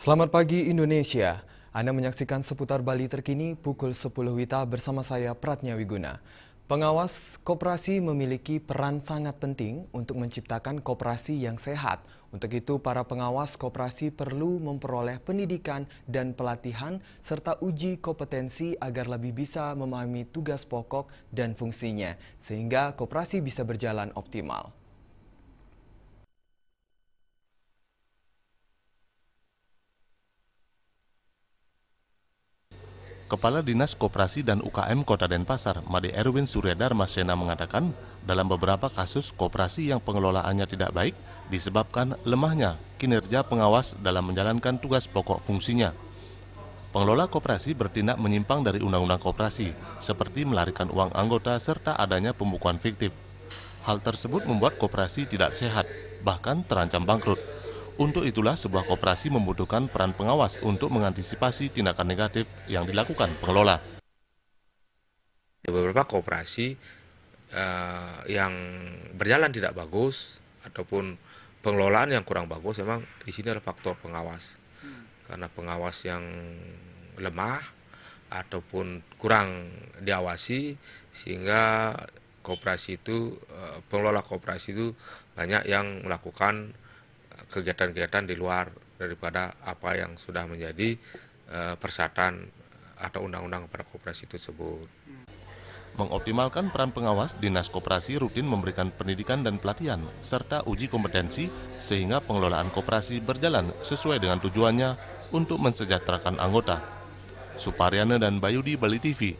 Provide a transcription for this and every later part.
Selamat pagi Indonesia. Anda menyaksikan seputar Bali terkini pukul 10 Wita bersama saya Pratnya Wiguna. Pengawas koperasi memiliki peran sangat penting untuk menciptakan koperasi yang sehat. Untuk itu, para pengawas koperasi perlu memperoleh pendidikan dan pelatihan serta uji kompetensi agar lebih bisa memahami tugas pokok dan fungsinya, sehingga koperasi bisa berjalan optimal. Kepala Dinas Koperasi dan UKM Kota Denpasar, Made Erwin Suryadarma Sena mengatakan, dalam beberapa kasus koperasi yang pengelolaannya tidak baik disebabkan lemahnya kinerja pengawas dalam menjalankan tugas pokok fungsinya. Pengelola koperasi bertindak menyimpang dari undang-undang koperasi, seperti melarikan uang anggota serta adanya pembukuan fiktif. Hal tersebut membuat koperasi tidak sehat, bahkan terancam bangkrut. Untuk itulah sebuah koperasi membutuhkan peran pengawas untuk mengantisipasi tindakan negatif yang dilakukan pengelola. Beberapa koperasi uh, yang berjalan tidak bagus ataupun pengelolaan yang kurang bagus memang di sini ada faktor pengawas. Karena pengawas yang lemah ataupun kurang diawasi sehingga koperasi itu eh, pengelola koperasi itu banyak yang melakukan kegiatan-kegiatan di luar daripada apa yang sudah menjadi uh, persatuan atau undang-undang kepada koperasi tersebut. Mengoptimalkan peran pengawas, Dinas Koperasi rutin memberikan pendidikan dan pelatihan serta uji kompetensi sehingga pengelolaan koperasi berjalan sesuai dengan tujuannya untuk mensejahterakan anggota. Supariana dan Bayudi Bali TV,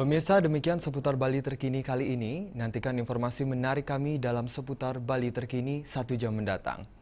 Pemirsa demikian seputar Bali terkini kali ini. Nantikan informasi menarik kami dalam seputar Bali terkini satu jam mendatang.